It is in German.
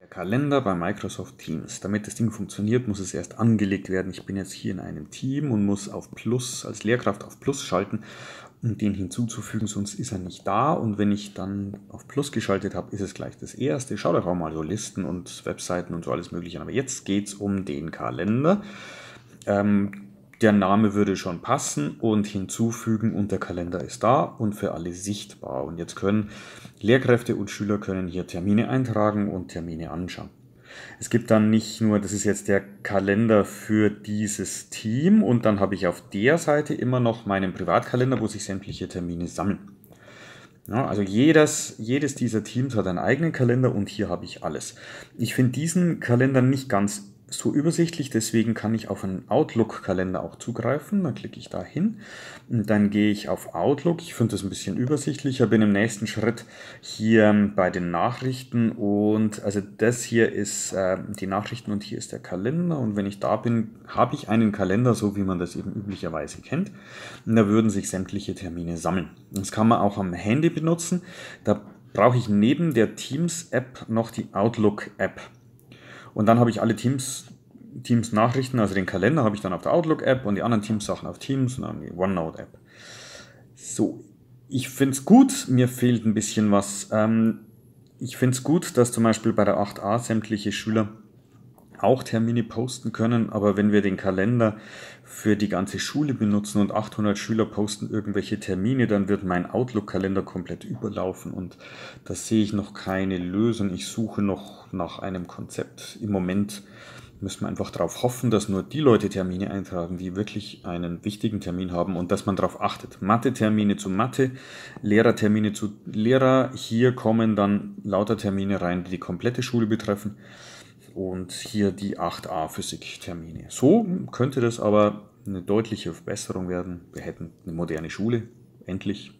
Der Kalender bei Microsoft Teams. Damit das Ding funktioniert, muss es erst angelegt werden. Ich bin jetzt hier in einem Team und muss auf Plus, als Lehrkraft auf Plus schalten, um den hinzuzufügen, sonst ist er nicht da. Und wenn ich dann auf Plus geschaltet habe, ist es gleich das erste. Schaut euch auch mal so Listen und Webseiten und so alles mögliche an. Aber jetzt geht es um den Kalender. Ähm, der Name würde schon passen und hinzufügen und der Kalender ist da und für alle sichtbar. Und jetzt können Lehrkräfte und Schüler können hier Termine eintragen und Termine anschauen. Es gibt dann nicht nur, das ist jetzt der Kalender für dieses Team und dann habe ich auf der Seite immer noch meinen Privatkalender, wo sich sämtliche Termine sammeln. Ja, also jedes, jedes dieser Teams hat einen eigenen Kalender und hier habe ich alles. Ich finde diesen Kalender nicht ganz so übersichtlich, deswegen kann ich auf einen Outlook-Kalender auch zugreifen. Dann klicke ich da hin und dann gehe ich auf Outlook. Ich finde das ein bisschen übersichtlicher, bin im nächsten Schritt hier ähm, bei den Nachrichten und also das hier ist äh, die Nachrichten und hier ist der Kalender und wenn ich da bin, habe ich einen Kalender, so wie man das eben üblicherweise kennt. Und da würden sich sämtliche Termine sammeln. Das kann man auch am Handy benutzen. Da brauche ich neben der Teams-App noch die Outlook-App. Und dann habe ich alle Teams, Teams Nachrichten, also den Kalender habe ich dann auf der Outlook-App und die anderen Teams Sachen auf Teams und dann die OneNote-App. So, ich finde es gut, mir fehlt ein bisschen was. Ähm, ich finde es gut, dass zum Beispiel bei der 8a sämtliche Schüler auch Termine posten können, aber wenn wir den Kalender für die ganze Schule benutzen und 800 Schüler posten irgendwelche Termine, dann wird mein Outlook-Kalender komplett überlaufen und da sehe ich noch keine Lösung. Ich suche noch nach einem Konzept. Im Moment müssen wir einfach darauf hoffen, dass nur die Leute Termine eintragen, die wirklich einen wichtigen Termin haben und dass man darauf achtet. Mathe-Termine zu Mathe, Lehrer-Termine zu Lehrer. Hier kommen dann lauter Termine rein, die die komplette Schule betreffen und hier die 8a Physiktermine. So könnte das aber eine deutliche Verbesserung werden. Wir hätten eine moderne Schule, endlich.